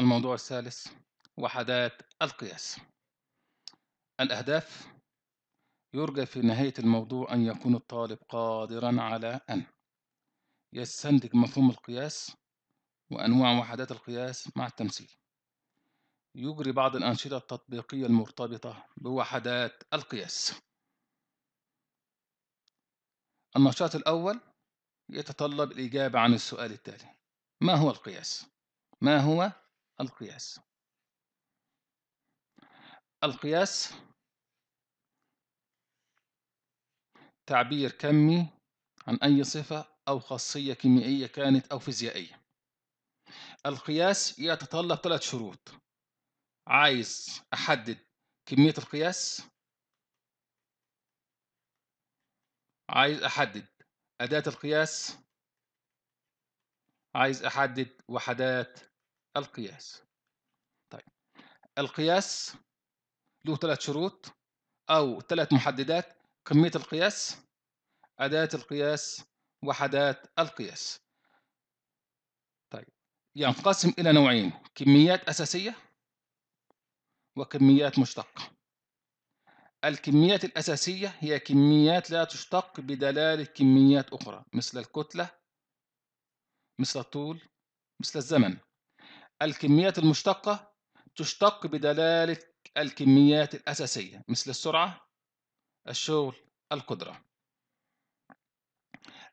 الموضوع الثالث وحدات القياس الأهداف يرجى في نهاية الموضوع أن يكون الطالب قادرا على أن يستنتج مفهوم القياس وأنواع وحدات القياس مع التمثيل يجري بعض الأنشطة التطبيقية المرتبطة بوحدات القياس النشاط الأول يتطلب الإجابة عن السؤال التالي ما هو القياس؟ ما هو القياس القياس تعبير كمي عن أي صفة أو خاصية كيميائية كانت أو فيزيائية القياس يتطلب ثلاث شروط عايز أحدد كمية القياس عايز أحدد أداة القياس عايز أحدد وحدات القياس طيب القياس له ثلاث شروط أو ثلاث محددات كمية القياس أداة القياس وحدات القياس طيب ينقسم إلى نوعين كميات أساسية وكميات مشتقة الكميات الأساسية هي كميات لا تشتق بدلالة كميات أخرى مثل الكتلة مثل الطول مثل الزمن الكميات المشتقة تشتق بدلالة الكميات الأساسية مثل السرعة الشغل القدرة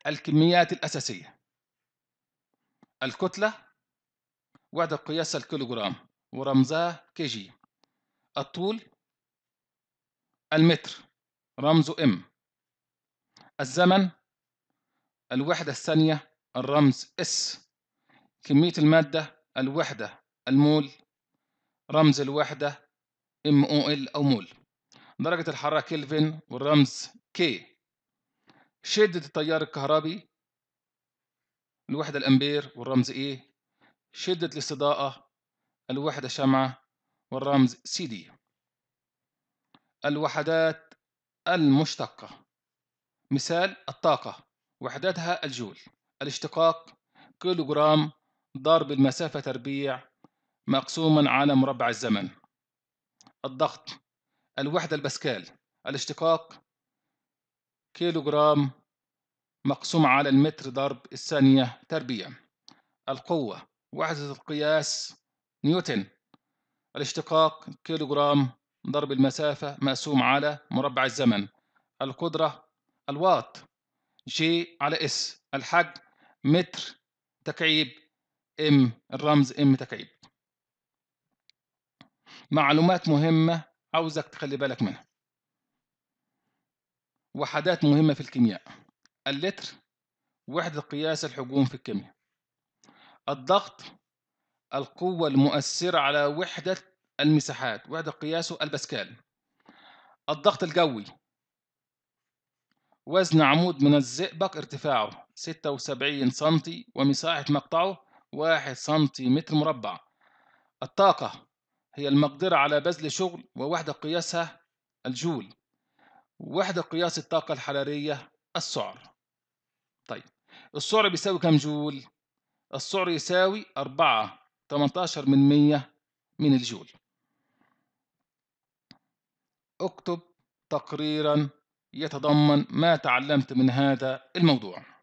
الكميات الأساسية الكتلة وحدة قياسها الكيلوغرام ورمزها كي جي الطول المتر رمزه ام الزمن الوحدة الثانية الرمز اس كمية المادة الوحدة المول رمز الوحدة ام او ال او مول درجة الحرارة كلفن والرمز كي شدة التيار الكهربي الوحدة الأمبير والرمز اي شدة الاستضاءة الوحدة شمعة والرمز سي دي الوحدات المشتقة مثال الطاقة وحدتها الجول الاشتقاق كيلو جرام ضرب المسافة تربيع مقسوما على مربع الزمن الضغط الوحدة البسكال الاشتقاق كيلو جرام مقسوم على المتر ضرب الثانية تربيع القوة وحدة القياس نيوتن الاشتقاق كيلو جرام ضرب المسافة مقسوم على مربع الزمن القدرة الواط جي على اس الحجم متر تكعيب ام الرمز ام تكعيب معلومات مهمة عاوزك تخلي بالك منها وحدات مهمة في الكيمياء اللتر وحدة قياس الحجوم في الكيمياء الضغط القوة المؤثرة على وحدة المساحات وحدة قياسه الباسكال الضغط الجوي وزن عمود من الزئبق ارتفاعه 76 سم ومساحة مقطعه واحد سنتي متر مربع الطاقة هي المقدرة على بذل شغل ووحدة قياسها الجول وحدة قياس الطاقة الحرارية السعر طيب السعر بيساوي كم جول؟ السعر يساوي 4 18 من 100 من الجول اكتب تقريرا يتضمن ما تعلمت من هذا الموضوع